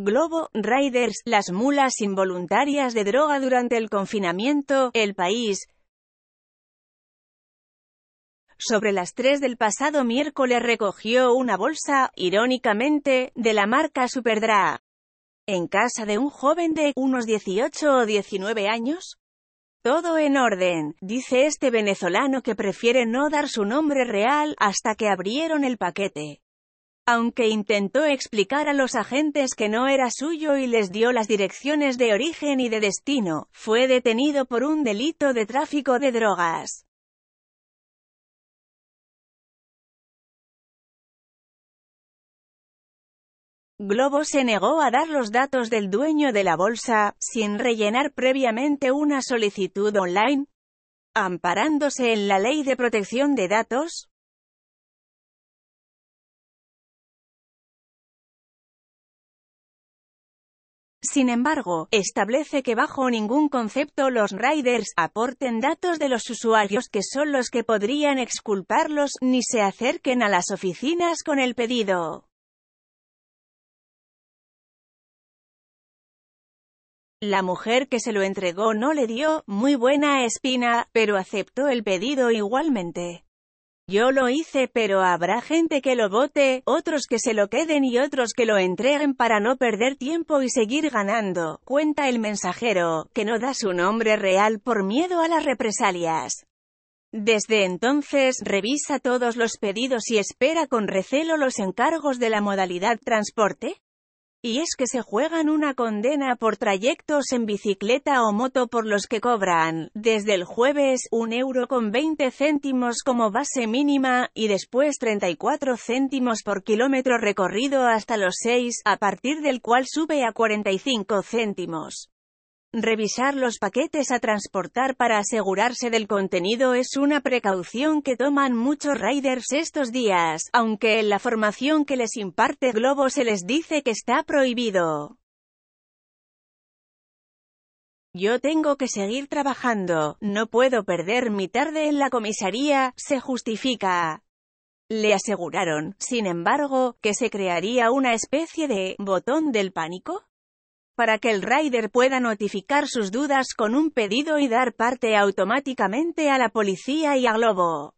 Globo, Raiders, las mulas involuntarias de droga durante el confinamiento, el país. Sobre las 3 del pasado miércoles recogió una bolsa, irónicamente, de la marca Superdra. En casa de un joven de unos 18 o 19 años. Todo en orden, dice este venezolano que prefiere no dar su nombre real hasta que abrieron el paquete aunque intentó explicar a los agentes que no era suyo y les dio las direcciones de origen y de destino, fue detenido por un delito de tráfico de drogas. Globo se negó a dar los datos del dueño de la bolsa, sin rellenar previamente una solicitud online, amparándose en la Ley de Protección de Datos, Sin embargo, establece que bajo ningún concepto los riders aporten datos de los usuarios que son los que podrían exculparlos, ni se acerquen a las oficinas con el pedido. La mujer que se lo entregó no le dio muy buena espina, pero aceptó el pedido igualmente. Yo lo hice pero habrá gente que lo vote, otros que se lo queden y otros que lo entreguen para no perder tiempo y seguir ganando, cuenta el mensajero, que no da su nombre real por miedo a las represalias. Desde entonces, revisa todos los pedidos y espera con recelo los encargos de la modalidad transporte. Y es que se juegan una condena por trayectos en bicicleta o moto por los que cobran, desde el jueves, un euro con 20 céntimos como base mínima, y después 34 céntimos por kilómetro recorrido hasta los 6, a partir del cual sube a 45 céntimos. Revisar los paquetes a transportar para asegurarse del contenido es una precaución que toman muchos riders estos días, aunque en la formación que les imparte Globo se les dice que está prohibido. Yo tengo que seguir trabajando, no puedo perder mi tarde en la comisaría, se justifica. Le aseguraron, sin embargo, que se crearía una especie de «botón del pánico» para que el rider pueda notificar sus dudas con un pedido y dar parte automáticamente a la policía y a Globo.